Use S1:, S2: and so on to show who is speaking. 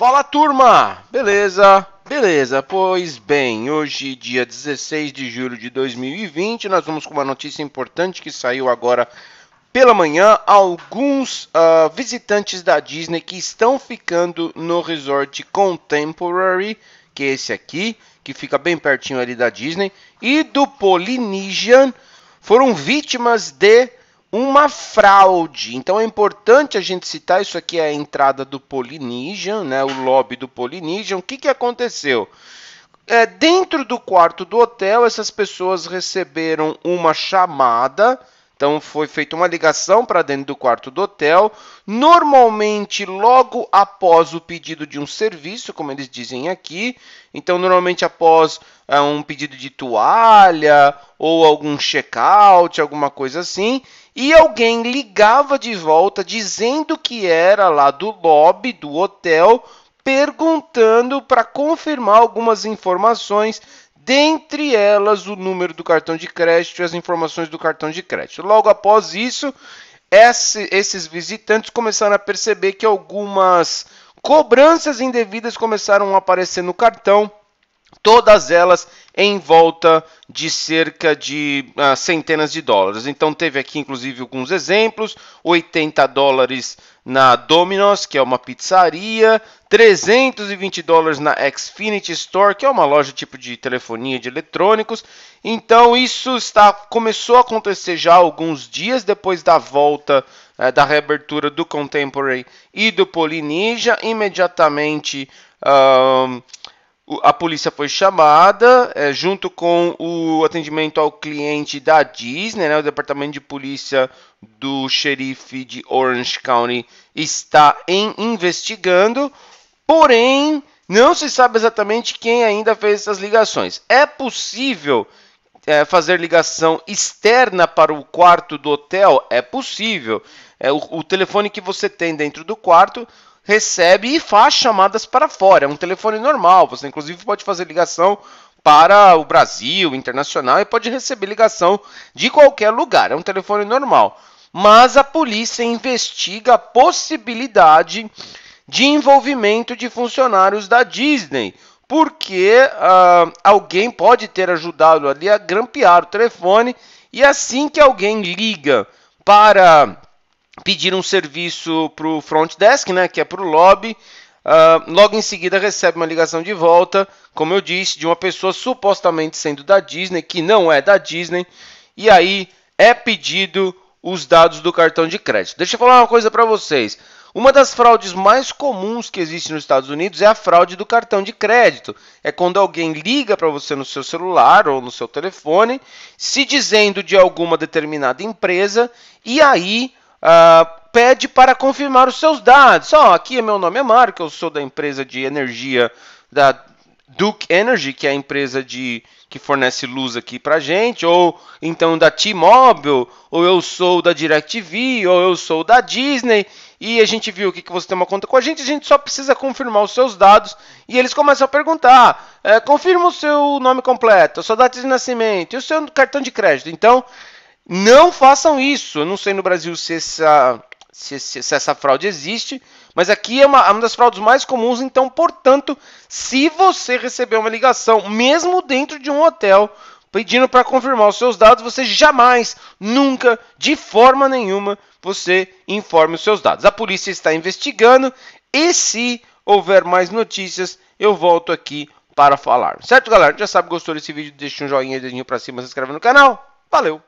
S1: Fala turma, beleza? Beleza, pois bem, hoje dia 16 de julho de 2020, nós vamos com uma notícia importante que saiu agora pela manhã. Alguns uh, visitantes da Disney que estão ficando no resort Contemporary, que é esse aqui, que fica bem pertinho ali da Disney, e do Polynesian, foram vítimas de uma fraude. Então é importante a gente citar isso aqui é a entrada do Polynesian, né, o lobby do Polynesian. O que, que aconteceu? É, dentro do quarto do hotel, essas pessoas receberam uma chamada então foi feita uma ligação para dentro do quarto do hotel. Normalmente, logo após o pedido de um serviço, como eles dizem aqui. Então, normalmente após é, um pedido de toalha ou algum check-out, alguma coisa assim. E alguém ligava de volta dizendo que era lá do lobby do hotel perguntando para confirmar algumas informações dentre elas o número do cartão de crédito e as informações do cartão de crédito. Logo após isso, esses visitantes começaram a perceber que algumas cobranças indevidas começaram a aparecer no cartão todas elas em volta de cerca de ah, centenas de dólares. Então teve aqui inclusive alguns exemplos: 80 dólares na Domino's, que é uma pizzaria, 320 dólares na Xfinity Store, que é uma loja tipo de telefonia de eletrônicos. Então isso está começou a acontecer já alguns dias depois da volta eh, da reabertura do Contemporary e do Polynesia, imediatamente a polícia foi chamada é, junto com o atendimento ao cliente da Disney, né? O departamento de polícia do xerife de Orange County está em investigando, porém não se sabe exatamente quem ainda fez essas ligações. É possível é, fazer ligação externa para o quarto do hotel? É possível. É, o, o telefone que você tem dentro do quarto recebe e faz chamadas para fora. É um telefone normal, você inclusive pode fazer ligação para o Brasil, internacional, e pode receber ligação de qualquer lugar. É um telefone normal. Mas a polícia investiga a possibilidade de envolvimento de funcionários da Disney, porque uh, alguém pode ter ajudado ali a grampear o telefone e assim que alguém liga para pedir um serviço para o front desk, né, que é para o lobby. Uh, logo em seguida recebe uma ligação de volta, como eu disse, de uma pessoa supostamente sendo da Disney, que não é da Disney, e aí é pedido os dados do cartão de crédito. Deixa eu falar uma coisa para vocês. Uma das fraudes mais comuns que existe nos Estados Unidos é a fraude do cartão de crédito. É quando alguém liga para você no seu celular ou no seu telefone, se dizendo de alguma determinada empresa, e aí uh, pede para confirmar os seus dados. Ó, oh, aqui meu nome é Marco, eu sou da empresa de energia da Duke Energy, que é a empresa de que fornece luz aqui para gente, ou então da T-Mobile, ou eu sou da DirecTV, ou eu sou da Disney, e a gente viu que, que você tem uma conta com a gente, a gente só precisa confirmar os seus dados, e eles começam a perguntar, é, confirma o seu nome completo, a sua data de nascimento, e o seu cartão de crédito. Então, não façam isso. Eu não sei no Brasil se essa, se, se, se essa fraude existe, mas aqui é uma, é uma das fraudes mais comuns. Então, portanto, se você receber uma ligação, mesmo dentro de um hotel, pedindo para confirmar os seus dados, você jamais, nunca, de forma nenhuma, você informe os seus dados. A polícia está investigando e se houver mais notícias, eu volto aqui para falar. Certo, galera? Já sabe, gostou desse vídeo? Deixa um joinha, dedinho para cima, se inscreve no canal. Valeu!